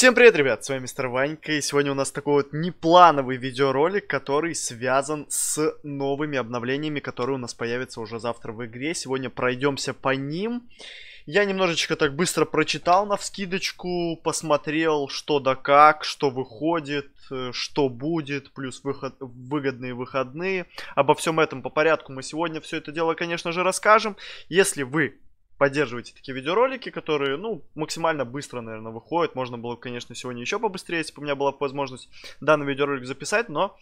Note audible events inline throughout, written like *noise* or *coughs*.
Всем привет, ребят, с вами мистер Ванька, и сегодня у нас такой вот неплановый видеоролик, который связан с новыми обновлениями, которые у нас появятся уже завтра в игре. Сегодня пройдемся по ним. Я немножечко так быстро прочитал на вскидочку, посмотрел, что да как, что выходит, э, что будет, плюс выход, выгодные выходные. Обо всем этом по порядку мы сегодня все это дело, конечно же, расскажем. Если вы поддерживайте такие видеоролики, которые, ну, максимально быстро, наверное, выходят. Можно было, конечно, сегодня еще побыстрее, если бы у меня была возможность данный видеоролик записать, но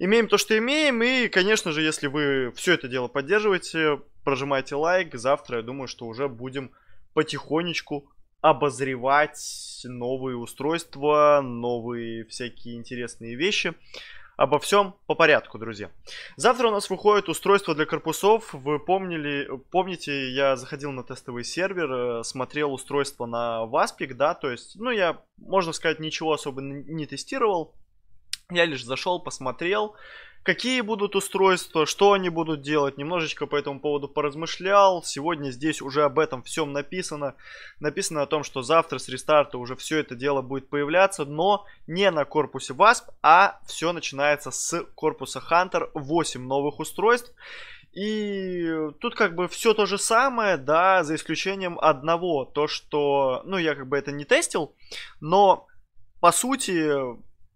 имеем то, что имеем, и, конечно же, если вы все это дело поддерживаете, прожимайте лайк, завтра, я думаю, что уже будем потихонечку обозревать новые устройства, новые всякие интересные вещи. Обо всем по порядку, друзья. Завтра у нас выходит устройство для корпусов. Вы помнили, помните, я заходил на тестовый сервер, э, смотрел устройство на васпик, да, то есть, ну, я, можно сказать, ничего особо не тестировал, я лишь зашел, посмотрел, какие будут устройства, что они будут делать, немножечко по этому поводу поразмышлял. Сегодня здесь уже об этом всем написано. Написано о том, что завтра с рестарта уже все это дело будет появляться, но не на корпусе WASP, а все начинается с корпуса Hunter. 8 новых устройств. И тут как бы все то же самое, да, за исключением одного, то что, ну я как бы это не тестил, но по сути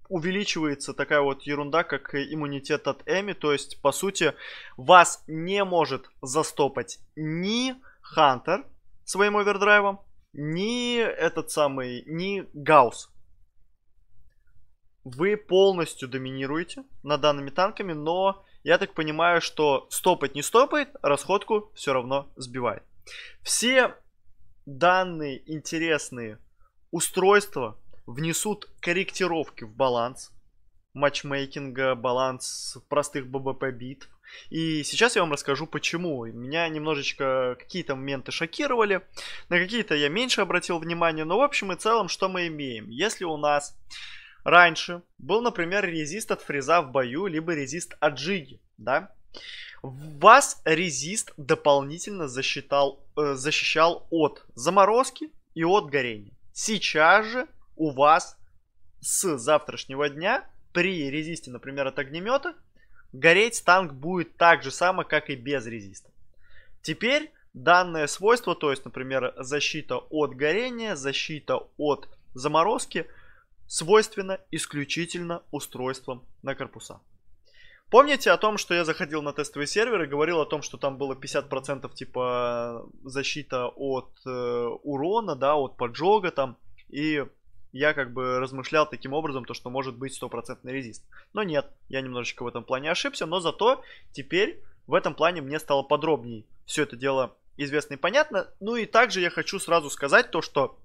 увеличивается такая вот ерунда, как иммунитет от Эми. То есть, по сути, вас не может застопать ни Хантер своим овердрайвом, ни этот самый, ни Гаус. Вы полностью доминируете над данными танками, но я так понимаю, что стопать не стопает, расходку все равно сбивает. Все данные интересные устройства, внесут корректировки в баланс матчмейкинга, баланс простых ББП битв. И сейчас я вам расскажу почему. Меня немножечко какие-то моменты шокировали, на какие-то я меньше обратил внимание, но в общем и целом что мы имеем? Если у нас раньше был, например, резист от фреза в бою, либо резист от джиги, да, вас резист дополнительно засчитал, э, защищал от заморозки и от горения. Сейчас же у вас с завтрашнего дня при резисте, например, от огнемета, гореть танк будет так же само, как и без резиста. Теперь данное свойство, то есть, например, защита от горения, защита от заморозки, свойственно исключительно устройствам на корпуса. Помните о том, что я заходил на тестовые серверы, говорил о том, что там было 50% типа защита от э, урона, да, от поджога там и я как бы размышлял таким образом, то, что может быть стопроцентный резист. Но нет, я немножечко в этом плане ошибся, но зато теперь в этом плане мне стало подробнее все это дело известно и понятно. Ну и также я хочу сразу сказать то, что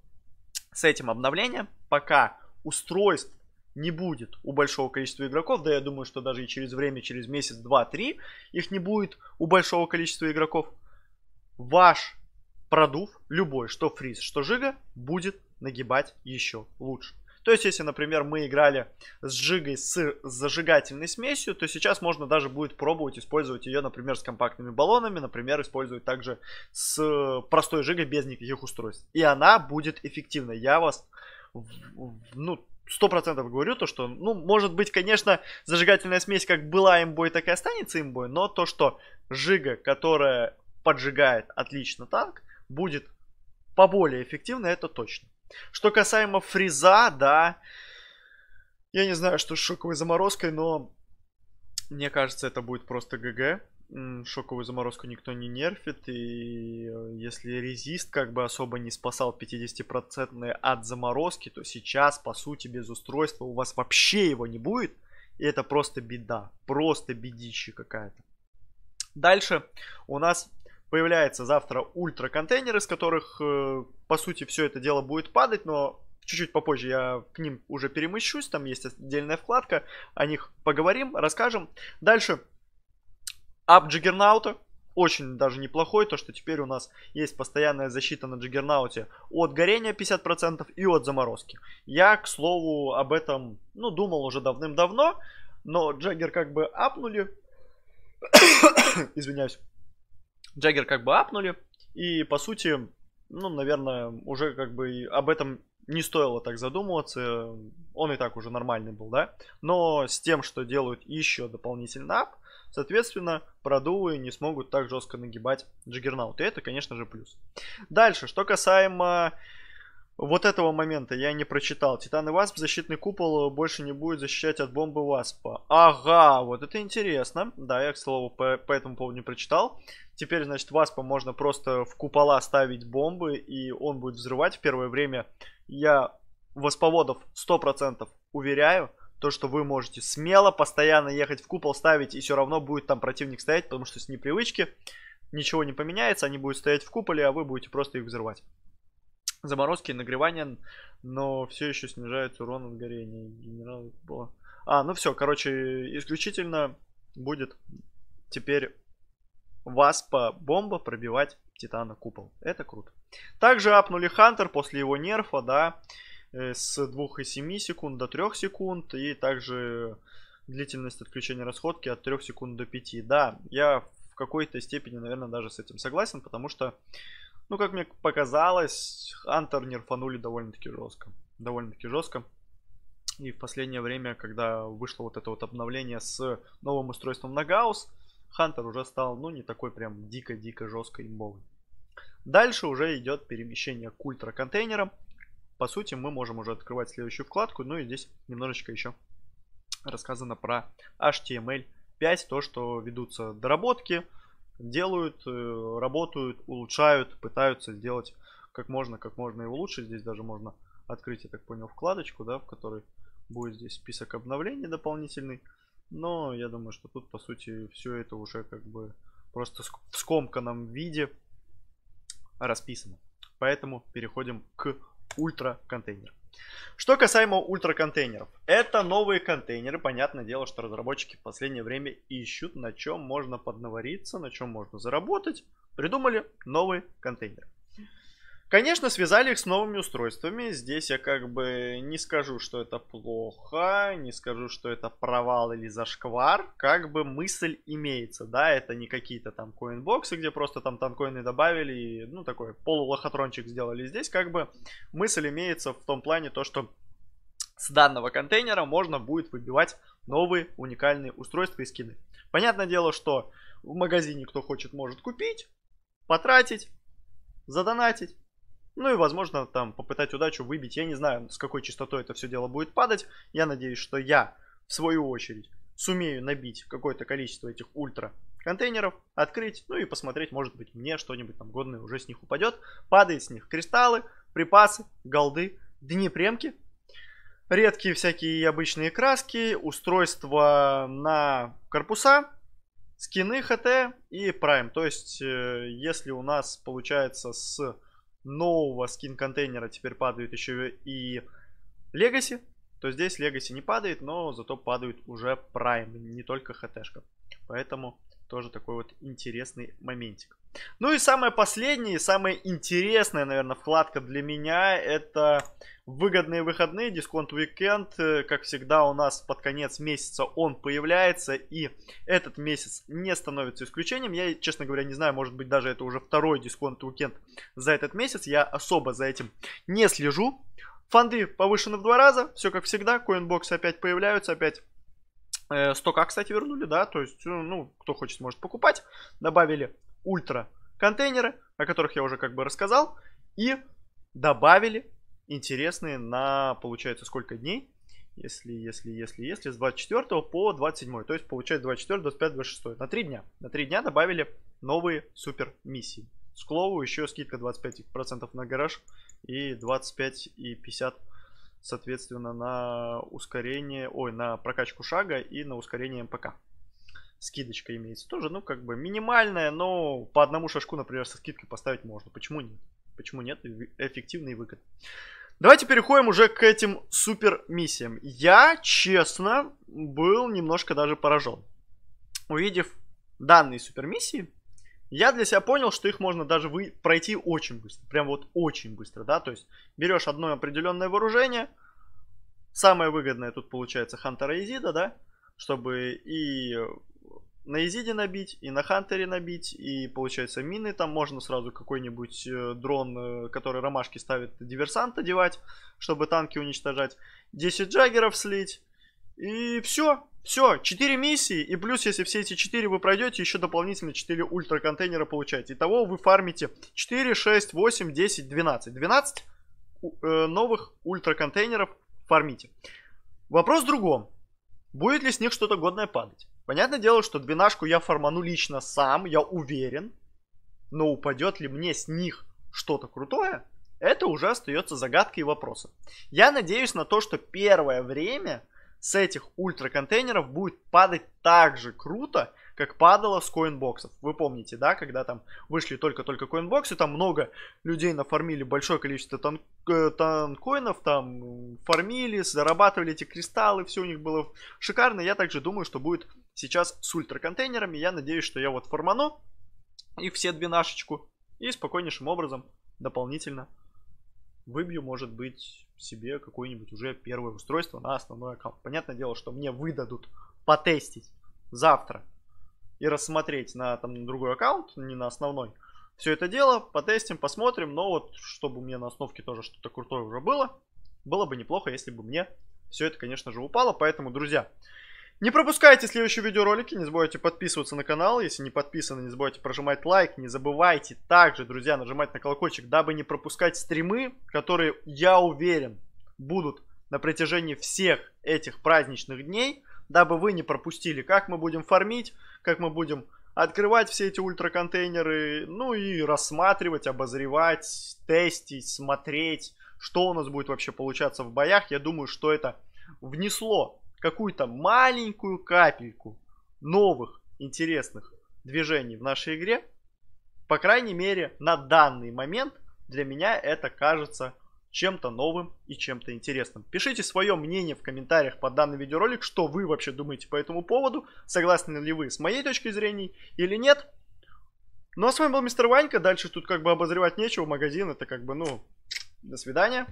с этим обновлением пока устройств не будет у большого количества игроков, да я думаю, что даже и через время, через месяц, два, три, их не будет у большого количества игроков. Ваш продув любой, что фриз, что жига, будет нагибать еще лучше. То есть, если, например, мы играли с жигой с зажигательной смесью, то сейчас можно даже будет пробовать использовать ее, например, с компактными баллонами, например, использовать также с простой жигой без никаких устройств. И она будет эффективна. Я вас, ну, сто процентов говорю то, что, ну, может быть, конечно, зажигательная смесь как была имбой, так и останется имбой, но то, что жига, которая поджигает отлично танк, будет поболее эффективно, это точно. Что касаемо фриза, да, я не знаю, что с шоковой заморозкой, но мне кажется, это будет просто ГГ. Шоковую заморозку никто не нерфит, и э, если резист как бы особо не спасал 50% от заморозки, то сейчас, по сути, без устройства у вас вообще его не будет, и это просто беда, просто бедище какая-то. Дальше у нас появляется завтра ультра контейнеры, из которых, э, по сути, все это дело будет падать, но чуть-чуть попозже я к ним уже перемыщусь, там есть отдельная вкладка, о них поговорим, расскажем. Дальше, ап Джиггернаута, очень даже неплохой, то что теперь у нас есть постоянная защита на Джиггернауте от горения 50% и от заморозки. Я, к слову, об этом, ну, думал уже давным-давно, но Джаггер как бы апнули, *coughs* извиняюсь, Джаггер как бы апнули. И, по сути, ну, наверное, уже как бы об этом не стоило так задумываться. Он и так уже нормальный был, да? Но с тем, что делают еще дополнительно ап, Соответственно, продувы не смогут так жестко нагибать джиггернаут. И это, конечно же, плюс. Дальше, что касаемо вот этого момента я не прочитал. Титаны и Васп защитный купол больше не будет защищать от бомбы Васпа. Ага, вот это интересно. Да, я, к слову, по, по этому поводу не прочитал. Теперь, значит, Васпа можно просто в купола ставить бомбы, и он будет взрывать в первое время. Я Васповодов 100% уверяю, то, что вы можете смело, постоянно ехать в купол, ставить, и все равно будет там противник стоять, потому что с непривычки ничего не поменяется, они будут стоять в куполе, а вы будете просто их взрывать. Заморозки и нагревание, но все еще снижают урон от горения. Генерал Бо. А, ну все, короче, исключительно будет теперь Васпа бомба пробивать Титана купол. Это круто. Также апнули Хантер после его нерфа, да, э, с 2,7 секунд до 3 секунд. И также длительность отключения расходки от 3 секунд до 5. Да, я в какой-то степени, наверное, даже с этим согласен, потому что ну, как мне показалось, Хантер нерфанули довольно-таки жестко. Довольно-таки жестко. И в последнее время, когда вышло вот это вот обновление с новым устройством на Гаусс, Хантер уже стал, ну, не такой прям дико-дико жестко имбовый. Дальше уже идет перемещение к ультра По сути, мы можем уже открывать следующую вкладку. Ну и здесь немножечко еще рассказано про HTML5, то, что ведутся доработки, делают, э, работают, улучшают, пытаются сделать как можно, как можно его лучше. Здесь даже можно открыть, я так понял, вкладочку, да, в которой будет здесь список обновлений дополнительный. Но я думаю, что тут, по сути, все это уже как бы просто в скомканном виде расписано. Поэтому переходим к ультра контейнер. Что касаемо ультраконтейнеров. Это новые контейнеры. Понятное дело, что разработчики в последнее время ищут, на чем можно поднавариться, на чем можно заработать. Придумали новый контейнер. Конечно, связали их с новыми устройствами. Здесь я как бы не скажу, что это плохо, не скажу, что это провал или зашквар. Как бы мысль имеется, да, это не какие-то там коинбоксы, где просто там танкоины добавили и, ну, такой полулохотрончик сделали. Здесь как бы мысль имеется в том плане то, что с данного контейнера можно будет выбивать новые уникальные устройства и скины. Понятное дело, что в магазине кто хочет может купить, потратить, задонатить, ну и, возможно, там попытать удачу выбить. Я не знаю, с какой частотой это все дело будет падать. Я надеюсь, что я, в свою очередь, сумею набить какое-то количество этих ультра контейнеров, открыть, ну и посмотреть, может быть, мне что-нибудь там годное уже с них упадет. Падает с них кристаллы, припасы, голды, днепремки, редкие всякие обычные краски, устройства на корпуса, скины ХТ и прайм. То есть, э, если у нас получается с нового скин-контейнера теперь падают еще и Legacy, то здесь Legacy не падает, но зато падают уже Prime, не только хт Поэтому тоже такой вот интересный моментик. Ну и самое последнее, самая интересная, наверное, вкладка для меня это выгодные выходные, дисконт уикенд. Э, как всегда у нас под конец месяца он появляется и этот месяц не становится исключением. Я, честно говоря, не знаю, может быть даже это уже второй дисконт уикенд за этот месяц. Я особо за этим не слежу. Фонды повышены в два раза, все как всегда, коинбоксы опять появляются, опять э, Стока, кстати, вернули, да, то есть, э, ну, кто хочет, может покупать. Добавили ультра контейнеры, о которых я уже как бы рассказал, и добавили интересные на, получается, сколько дней? Если, если, если, если, с 24 по 27, то есть получается 24, 25, 26, на 3 дня. На 3 дня добавили новые супер миссии. С Клоу еще скидка 25% на гараж и 25 и 50 соответственно на ускорение, ой, на прокачку шага и на ускорение МПК скидочка имеется тоже, ну, как бы минимальная, но по одному шашку, например, со скидкой поставить можно. Почему нет? Почему нет? Э, Эффективный выгод. Давайте переходим уже к этим супер миссиям. Я, честно, был немножко даже поражен. Увидев данные супер миссии, я для себя понял, что их можно даже вы... пройти очень быстро. Прям вот очень быстро, да? То есть берешь одно определенное вооружение. Самое выгодное тут получается Хантера Изида, да? Чтобы и на Изиде набить, и на Хантере набить, и получается мины там можно сразу какой-нибудь э, дрон, э, который ромашки ставит, диверсант одевать, чтобы танки уничтожать, 10 джаггеров слить, и все, все, 4 миссии, и плюс, если все эти 4 вы пройдете, еще дополнительно 4 ультра контейнера получаете. Итого вы фармите 4, 6, 8, 10, 12. 12 новых ультра контейнеров фармите. Вопрос в другом. Будет ли с них что-то годное падать? Понятное дело, что двенашку я форману лично сам, я уверен. Но упадет ли мне с них что-то крутое, это уже остается загадкой и вопросом. Я надеюсь на то, что первое время с этих ультраконтейнеров будет падать так же круто, как падало с коинбоксов. Вы помните, да, когда там вышли только-только коинбоксы, там много людей нафармили большое количество тан э, танкоинов, там фармили, зарабатывали эти кристаллы, все у них было шикарно. Я также думаю, что будет сейчас с ультраконтейнерами. Я надеюсь, что я вот форману их все двенашечку и спокойнейшим образом дополнительно выбью, может быть, себе какое-нибудь уже первое устройство на основной аккаунт. Понятное дело, что мне выдадут потестить завтра и рассмотреть на, там, другой аккаунт, не на основной. Все это дело, потестим, посмотрим, но вот чтобы у меня на основке тоже что-то крутое уже было, было бы неплохо, если бы мне все это, конечно же, упало. Поэтому, друзья, не пропускайте следующие видеоролики, не забывайте подписываться на канал, если не подписаны, не забывайте прожимать лайк, не забывайте также, друзья, нажимать на колокольчик, дабы не пропускать стримы, которые, я уверен, будут на протяжении всех этих праздничных дней, дабы вы не пропустили, как мы будем фармить, как мы будем открывать все эти ультраконтейнеры, ну и рассматривать, обозревать, тестить, смотреть, что у нас будет вообще получаться в боях. Я думаю, что это внесло какую-то маленькую капельку новых интересных движений в нашей игре, по крайней мере, на данный момент для меня это кажется чем-то новым и чем-то интересным. Пишите свое мнение в комментариях под данный видеоролик, что вы вообще думаете по этому поводу, согласны ли вы с моей точки зрения или нет. Ну а с вами был мистер Ванька, дальше тут как бы обозревать нечего, магазин это как бы, ну, до свидания,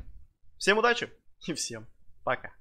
всем удачи и всем пока.